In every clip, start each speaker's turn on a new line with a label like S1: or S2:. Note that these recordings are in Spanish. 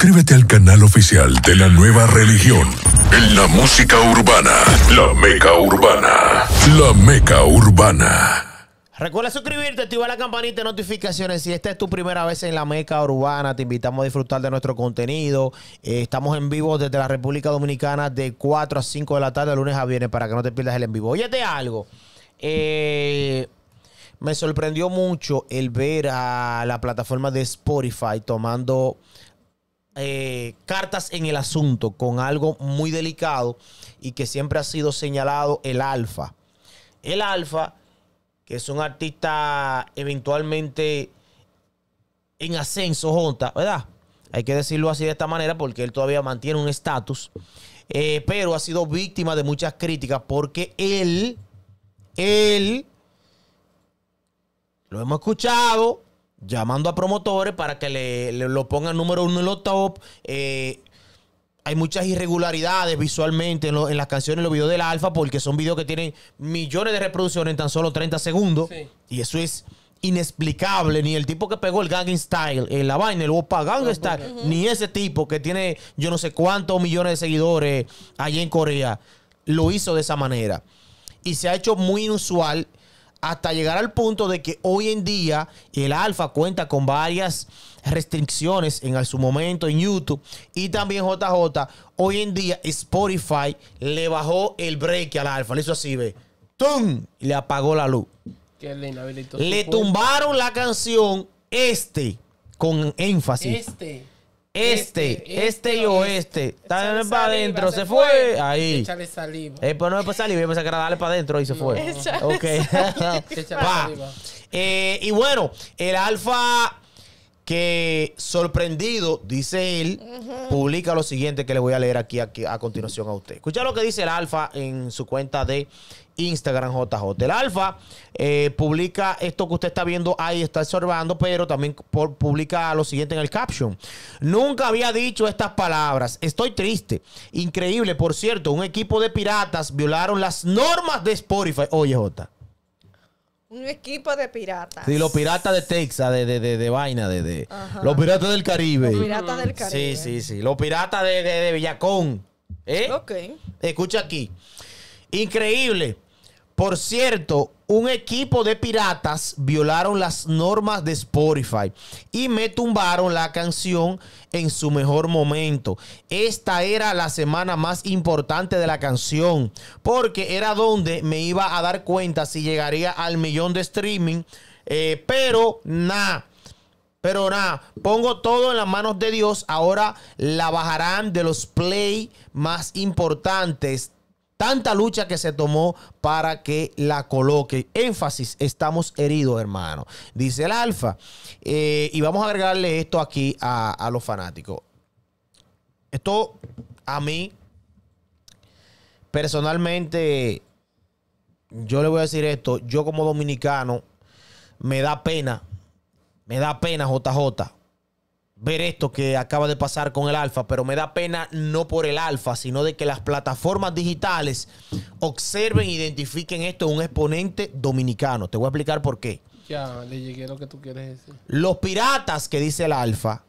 S1: Suscríbete al canal oficial de la nueva religión. En la música urbana, la meca urbana, la meca urbana.
S2: Recuerda suscribirte, activar la campanita de notificaciones. Si esta es tu primera vez en la Meca Urbana, te invitamos a disfrutar de nuestro contenido. Eh, estamos en vivo desde la República Dominicana de 4 a 5 de la tarde, lunes a viernes, para que no te pierdas el en vivo. Óyete algo. Eh, me sorprendió mucho el ver a la plataforma de Spotify tomando eh, cartas en el asunto con algo muy delicado y que siempre ha sido señalado el alfa. El alfa, que es un artista eventualmente en ascenso, junta ¿verdad? Hay que decirlo así de esta manera porque él todavía mantiene un estatus, eh, pero ha sido víctima de muchas críticas porque él, él, lo hemos escuchado, llamando a promotores para que le, lo pongan número uno en los top. Eh, hay muchas irregularidades visualmente en, las canciones, los videos del Alfa, porque son videos que tienen millones de reproducciones en tan solo 30 segundos. Y eso es inexplicable. Ni el tipo que pegó el Gangnam Style, en la vaina, el Wopa Gangnam Style, pues, ni ese tipo que tiene yo no sé cuántos millones de seguidores allí en Corea, lo hizo de esa manera. Y se ha hecho muy inusual hasta llegar al punto de que hoy en día el Alfa cuenta con varias restricciones en su momento en YouTube y también JJ. Hoy en día Spotify le bajó el break al Alfa, le hizo así, ve. ¡Tum! le apagó la luz.
S1: Qué le tumbaron
S2: la canción este con énfasis.
S1: Este. Este, este, este, y este,
S2: oeste. Dale este. para adentro, se, fue. Ahí. Échale saliva. Eh, pues no es para saliva, para darle para adentro y se fue. Échale ok. saliva. Eh, y bueno, el alfa que sorprendido, dice él, publica lo siguiente que le voy a leer aquí, a continuación a usted. Escucha lo que dice el Alfa en su cuenta de Instagram JJ. El Alfa eh, publica esto que usted está viendo ahí, está observando, pero también publica lo siguiente en el caption. Nunca había dicho estas palabras. Estoy triste. Increíble, por cierto, un equipo de piratas violaron las normas de Spotify. Oye, J.
S1: Un equipo de piratas.
S2: Sí, los piratas de Texas, de, de, de, vaina, de, Los piratas del Caribe. Los piratas del Caribe. Sí, sí, sí. Los piratas de, de, Villacón. ¿Eh? Ok. Escucha aquí. Increíble. Por cierto, un equipo de piratas violaron las normas de Spotify y me tumbaron la canción en su mejor momento. Esta era la semana más importante de la canción porque era donde me iba a dar cuenta si llegaría al millón de streaming. Eh, pero nada. Pero nada, pongo todo en las manos de Dios. Ahora la bajarán de los play más importantes Tanta lucha que se tomó para que la coloque. Énfasis, estamos heridos, hermano. Dice el alfa. Eh, y vamos a agregarle esto aquí a, a los fanáticos. Esto a mí, personalmente, yo le voy a decir esto. Yo como dominicano, me da pena. Me da pena, JJ ver esto que acaba de pasar con el alfa, pero me da pena no por el alfa, sino de que las plataformas digitales observen, identifiquen esto en un exponente dominicano. Te voy a explicar por qué.
S1: Ya, le llegué lo que tú quieres decir.
S2: Los piratas que dice el alfa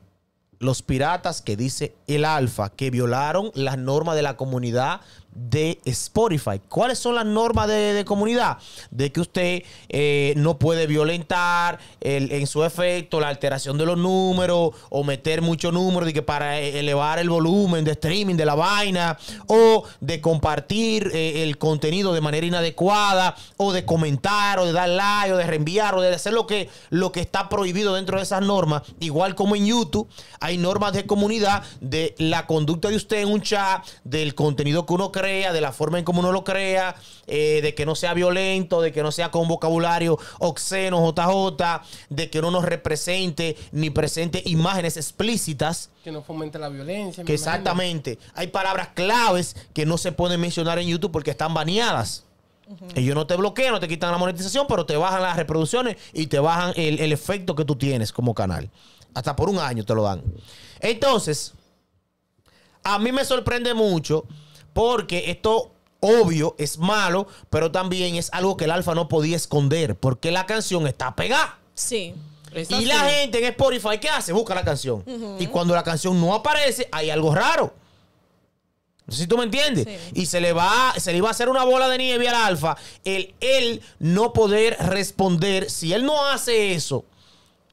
S2: los piratas que dice el Alfa, que violaron las normas de la comunidad de Spotify. ¿Cuáles son las normas de, comunidad? De que usted eh, no puede violentar el, en su efecto la alteración de los números o meter muchos números de que para eh, elevar el volumen de streaming de la vaina o de compartir eh, el contenido de manera inadecuada o de comentar o de dar like o de reenviar o de hacer lo que, lo que está prohibido dentro de esas normas. Igual como en YouTube hay normas de comunidad de la conducta de usted en un chat, del contenido que uno crea, de la forma en cómo uno lo crea, eh, de que no sea violento, de que no sea con vocabulario obsceno, JJ, de que uno no represente ni presente imágenes explícitas.
S1: Que no fomente la violencia. exactamente.
S2: Hay palabras claves que no se pueden mencionar en YouTube porque están baneadas. Ellos no te bloquean, no te quitan la monetización, pero te bajan las reproducciones y te bajan el, efecto que tú tienes como canal. Hasta por un año te lo dan. Entonces, a mí me sorprende mucho porque esto obvio, es malo, pero también es algo que el alfa no podía esconder porque la canción está pegada.
S1: Sí. Y la gente
S2: en Spotify, ¿qué hace? Busca la canción. Y cuando la canción no aparece, hay algo raro si tú me entiendes. Y se le va, se le iba a hacer una bola de nieve al alfa. El él no poder responder. Si él no hace eso,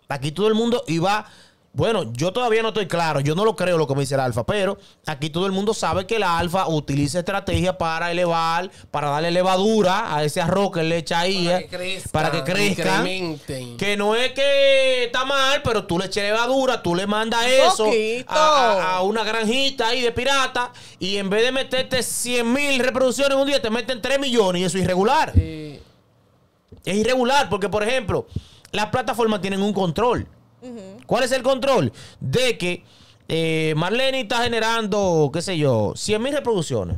S2: aquí todo el mundo iba bueno, yo todavía no estoy claro, yo no lo creo lo que me dice el alfa, pero aquí todo el mundo sabe que el alfa utiliza estrategia para elevar, para darle levadura a ese arroz que le echa ahí, para que eh, crezca, para
S1: que,
S2: que, no es que está mal, pero tú le eches levadura, tú le mandas eso a, una granjita ahí de pirata y en vez de meterte 100 mil reproducciones en un día, te meten 3 millones y eso es irregular. Es irregular porque, por ejemplo, las plataformas tienen un control. ¿Cuál es el control? De que eh, Marlene está generando, qué sé yo, 100 mil reproducciones.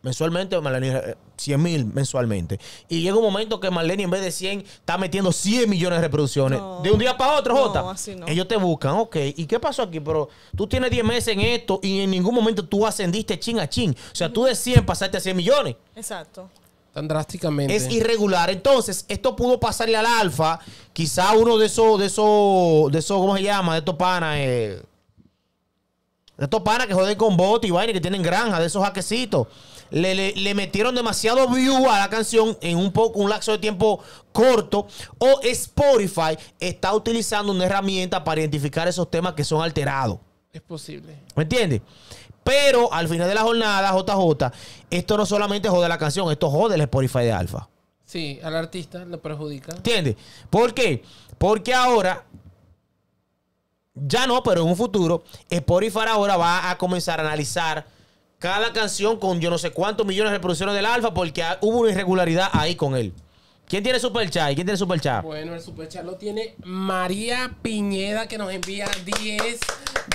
S2: Mensualmente, Marlene, 100 eh, mil mensualmente. Y llega un momento que Marlene, en vez de 100, está metiendo 100 millones de reproducciones. De un día para otro, Jota. Ellos te buscan, ok. ¿Y qué pasó aquí? Pero tú tienes 10 meses en esto y en ningún momento tú ascendiste chin a chin. O sea, tú de 100 pasaste a 100 millones. Exacto. Tan drásticamente. Es irregular. Entonces, esto pudo pasarle al Alfa. Quizá uno de esos, de esos, de esos, ¿cómo se llama? De estos panas. Eh, de estos panas que joden con bot y vaina, que tienen granja, de esos jaquecitos. Le, metieron demasiado view a la canción en un poco un lapso de tiempo corto o Spotify está utilizando una herramienta para identificar esos temas que son alterados.
S1: Es posible.
S2: ¿Me entiendes? Pero al final de la jornada, JJ, esto no solamente jode la canción, esto jode el Spotify de Alfa.
S1: Sí, al artista le perjudica.
S2: ¿Entiendes? ¿Por qué? Porque ahora, ya no, pero en un futuro, Spotify ahora va a comenzar a analizar cada canción con yo no sé cuántos millones de reproducciones del Alfa porque hubo una irregularidad ahí con él. ¿Quién tiene super chat? ¿Quién tiene super chat?
S1: Bueno, el super chat lo tiene María Piñeda que nos envía 10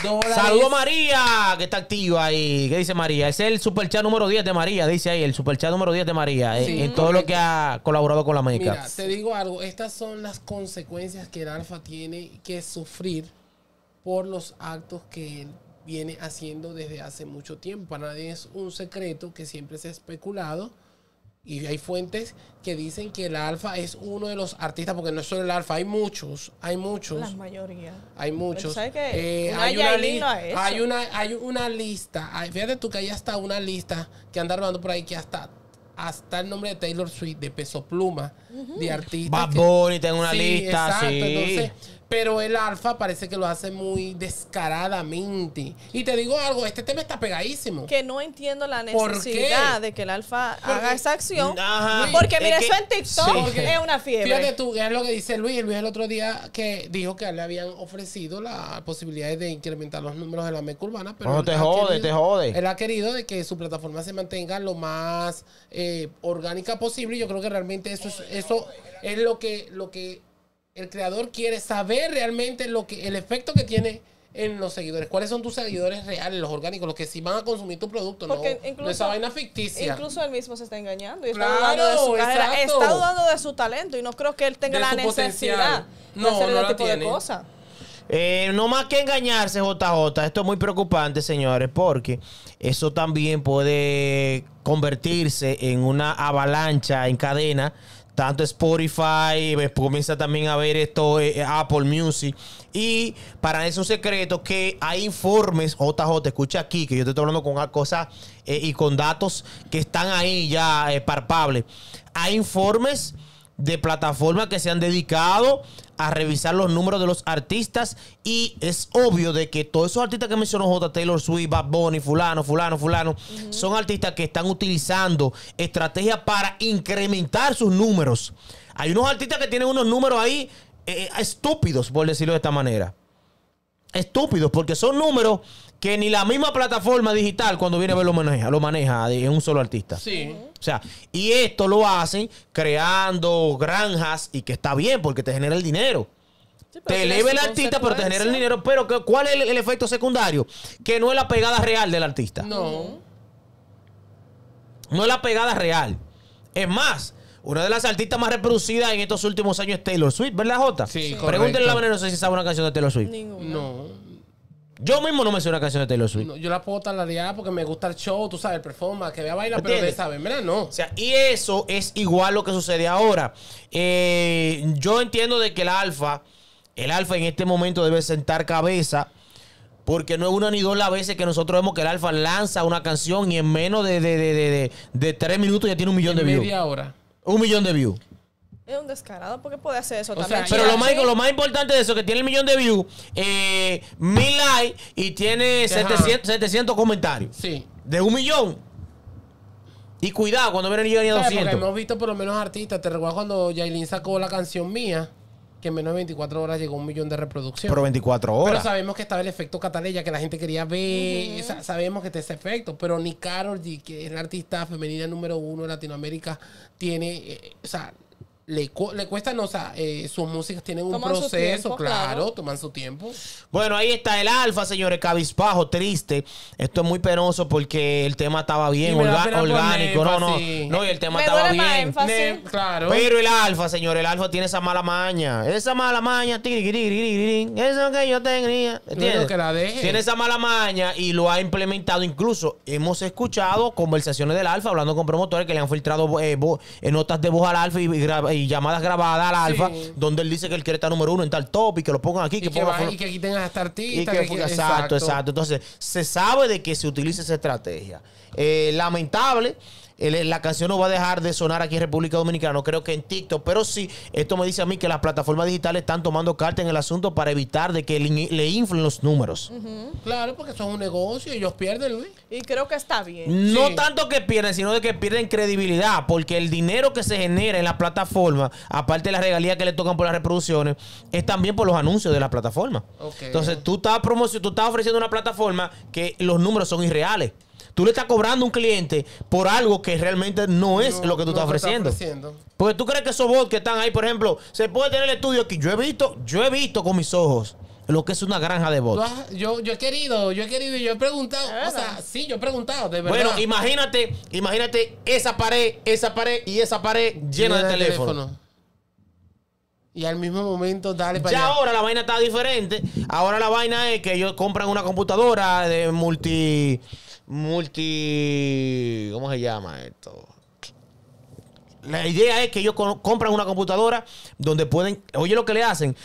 S1: dólares. Saludo
S2: María, que está activa ahí. ¿Qué dice María? Es el super chat número 10 de María, dice ahí, el super chat número 10 de María, eh, en, todo lo que ha colaborado con la América. Mira, te
S1: digo algo, estas son las consecuencias que el Alfa tiene que sufrir por los actos que él viene haciendo desde hace mucho tiempo. Para nadie es un secreto que siempre se ha especulado y hay fuentes que dicen que el Alfa es uno de los artistas, porque no es solo el Alfa, hay muchos, hay muchos. La mayoría. Hay muchos. Eh, hay, una hay, una, lista, fíjate tú que hay hasta una lista que anda armando por ahí que hasta hasta el nombre de Taylor Swift, de Peso Pluma, de artistas. Bad Bunny, tengo una lista. Exacto, entonces pero el alfa parece que lo hace muy descaradamente. Y te digo algo, este tema está pegadísimo. Que no entiendo la necesidad de que el alfa haga esa acción. porque mira, eso en TikTok es una fiebre. Fíjate tú, es lo que dice Luis. Luis el otro día que dijo que le habían ofrecido la posibilidad de incrementar los números de la meca urbana. Pero no, te jode, te jode. Él ha querido de que su plataforma se mantenga lo más eh, orgánica posible. yo creo que realmente eso es, eso es lo que, lo que el creador quiere saber realmente lo que, el efecto que tiene en los seguidores. ¿Cuáles son tus seguidores reales, los orgánicos, los que sí van a consumir tu producto? no, incluso, esa vaina ficticia. Incluso
S2: él mismo se está engañando está claro, dudando de su Está dudando de su talento y no creo que él tenga la necesidad de hacer ese tipo de cosas. Eh, no más que engañarse, JJ. Esto es muy preocupante, señores, porque eso también puede convertirse en una avalancha en cadena tanto Spotify, eh, comienza también a ver esto eh, eh, Apple Music. Y para eso es un secreto que hay informes, JJ, te escucha aquí, que yo te estoy hablando con cosas cosa... y con datos que están ahí ya palpables. Hay informes de plataformas que se han dedicado a revisar los números de los artistas y es obvio de que todos esos artistas que mencionó J. Taylor Swift, Bad Bunny, fulano, fulano, fulano, son artistas que están utilizando estrategias para incrementar sus números. Hay unos artistas que tienen unos números ahí eh, estúpidos, por decirlo de esta manera estúpidos porque son números que ni la misma plataforma digital cuando viene a ver lo maneja, lo maneja en un solo artista. Sí. O sea, y esto lo hacen creando granjas y que está bien porque te genera el dinero. te eleva el artista, pero te genera el dinero. Pero ¿cuál es el, efecto secundario? Que no es la pegada real del artista. No. No es la pegada real. Es más, una de las artistas más reproducidas en estos últimos años es Taylor Swift, ¿verdad, Jota? Sí, Pregúntenle a la manera, no sé si sabe una canción de Taylor Swift.
S1: No.
S2: Yo mismo no me sé una canción de Taylor Swift.
S1: yo la puedo talarear porque me gusta el show, tú sabes, el performance, que vea bailar, pero de esa vez, no. O sea, y eso es igual lo que sucede ahora. Eh,
S2: yo entiendo de que el alfa, el alfa en este momento debe sentar cabeza. Porque no es una ni dos las veces que nosotros vemos que el Alfa lanza una canción y en menos de, tres minutos ya tiene un millón de views. Media hora un millón de views.
S1: Es un descarado, porque puede hacer eso o también. pero lo
S2: más, importante de eso, que tiene el millón de views, eh, mil likes y tiene 700, 700, comentarios. Sí. De un millón. Y cuidado, cuando vienen llegan a 200. Porque hemos
S1: visto por lo menos artistas. Te recuerdas cuando Yailin sacó la canción mía que en menos de 24 horas llegó un millón de reproducciones. Pero 24 horas. Pero sabemos que estaba el efecto Cataleya, que la gente quería ver. sabemos que está ese efecto. Pero ni Carol que es la artista femenina número uno en Latinoamérica, tiene. Eh, o sea, le, le cuestan, o sea, eh, sus músicas tienen un proceso, claro, toman su tiempo. Bueno, ahí está el alfa,
S2: señores, cabizbajo, triste. Esto es muy penoso porque el tema estaba bien, orgánico, no, no, no, y el tema estaba bien. Pero el alfa, señores, el alfa tiene esa mala maña, esa mala maña, eso que yo tenía, Tiene esa mala maña y lo ha implementado. Incluso hemos escuchado conversaciones del alfa hablando con promotores que le han filtrado eh, eh, notas de voz al alfa y, y llamadas grabadas al Alfa, donde él dice que él quiere estar número uno en tal top y que lo pongan aquí. que, que, pongan, y
S1: que quiten a este artista. que, exacto, exacto,
S2: Entonces, se sabe de que se utiliza esa estrategia. Eh, lamentable la canción no va a dejar de sonar aquí en República Dominicana, creo que en TikTok, pero sí, esto me dice a mí que las plataformas digitales están tomando carta en el asunto para evitar de que le, inflen los números.
S1: Claro, porque son un negocio y ellos pierden, Luis. Y creo que está bien.
S2: No tanto que pierden, sino de que pierden credibilidad, porque el dinero que se genera en la plataforma, aparte de las regalías que le tocan por las reproducciones, es también por los anuncios de la plataforma. Entonces, tú estás tú estás ofreciendo una plataforma que los números son irreales tú le estás cobrando a un cliente por algo que realmente no es lo que tú estás, ofreciendo. Porque tú crees que esos bots que están ahí, por ejemplo, se puede tener el estudio aquí. Yo he visto, yo he visto con mis ojos lo que es una granja de bots.
S1: Yo, he querido, yo he querido y yo he preguntado. O sea, sí, yo he preguntado, de verdad. Bueno, imagínate, imagínate esa pared, esa pared y esa pared llena, de, teléfonos y al mismo momento dale para Ya ahora la vaina está diferente.
S2: Ahora la vaina es que ellos compran una computadora de multi multi ¿cómo se llama esto? La idea es que ellos compran una computadora donde pueden, oye lo que le hacen,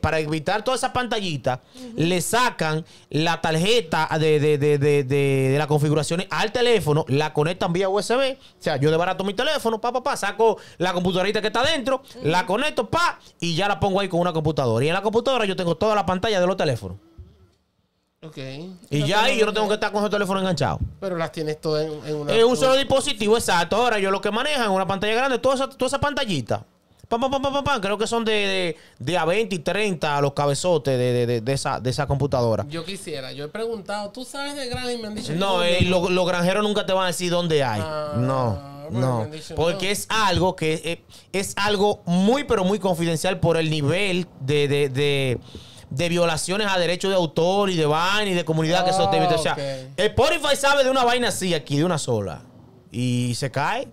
S2: para evitar toda esa pantallita, le sacan la tarjeta de, de, de, de, las configuraciones al teléfono, la conectan vía USB, o sea, yo de barato mi teléfono, pa, pa, pa, saco la computadora que está dentro, la conecto, pa, y ya la pongo ahí con una computadora. Y en la computadora yo tengo toda la pantalla de los teléfonos.
S1: Ok. Y ya ahí yo no tengo
S2: que estar con el teléfono enganchado.
S1: Pero las tienes todas en, una. En un solo
S2: dispositivo, exacto. Ahora yo lo que manejo en una pantalla grande, toda esa, toda esa pantallita. Pam, pam, Creo que son de, a 20 y 30 los cabezotes de, esa, computadora.
S1: Yo quisiera, yo he preguntado, ¿tú sabes de granja me han dicho? No, eh,
S2: los granjeros nunca te van a decir dónde hay. Ah, no. No, porque es algo que eh, es, algo muy, pero muy confidencial por el nivel de, de violaciones a derechos de autor y de vaina y de comunidad que eso te O sea, El oh, Spotify sabe de una vaina así aquí, de una sola. Y se cae.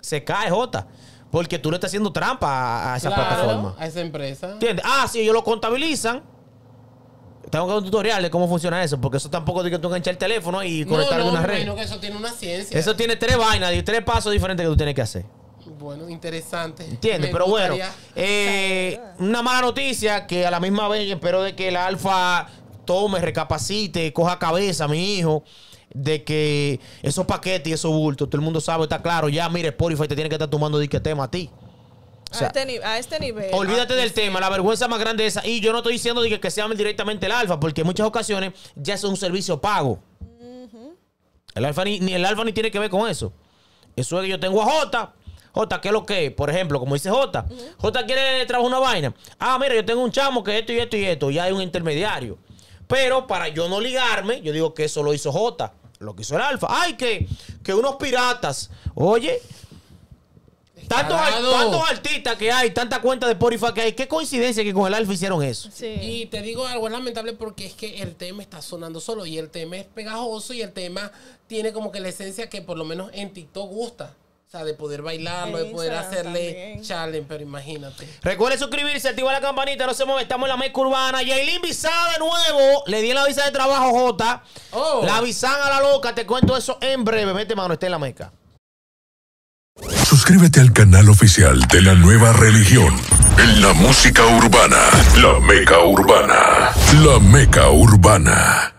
S2: Se cae, Jota. Porque tú le estás haciendo trampa a, esa plataforma.
S1: A esa empresa.
S2: Ah, sí, ellos lo contabilizan. Tengo que un tutorial de cómo funciona eso, porque eso tampoco tiene que tú enganchar el teléfono y conectar alguna red.
S1: eso tiene una ciencia. Eso
S2: tiene tres vainas y tres pasos diferentes que tú tienes que hacer
S1: bueno, interesante. Entiende, Pero bueno,
S2: eh, una mala noticia que a la misma vez espero de que el alfa tome, recapacite, coja cabeza, mi hijo de que esos paquetes y esos bultos, todo el mundo sabe, está claro, ya, mire, Spotify te tiene que estar tomando qué tema a ti.
S1: Este a, este nivel. Olvídate del
S2: ah, tema, la vergüenza más grande es esa. Y yo no estoy diciendo que que llame directamente el alfa, porque en muchas ocasiones ya es un servicio pago. El alfa ni, el alfa ni tiene que ver con eso. Eso es que yo tengo a J, J, ¿qué es lo que Por ejemplo, como dice J, J quiere trabajar una vaina. Ah, mira, yo tengo un chamo que esto y esto y esto, Y hay un intermediario. Pero para yo no ligarme, yo digo que eso lo hizo J, lo que hizo el Alfa. Ay, que, que unos piratas, oye, tantos, artistas que hay, tanta cuenta de Spotify que hay, qué coincidencia que con el Alfa hicieron eso.
S1: Y te digo algo lamentable porque es que el tema está sonando solo y el tema es pegajoso y el tema tiene como que la esencia que por lo menos en TikTok gusta. O sea, de poder bailarlo, de poder hacerle challenge, pero imagínate.
S2: Recuerde suscribirse, activa la campanita, no se mueve, estamos en la Meca urbana. Yailin visada de nuevo, le di la visa de trabajo, J. Oh. La visan a la loca, te cuento eso en breve. Vete, mano, esté en la Meca.
S1: Suscríbete al canal oficial de la nueva religión. En la música urbana, la meca urbana, la meca urbana.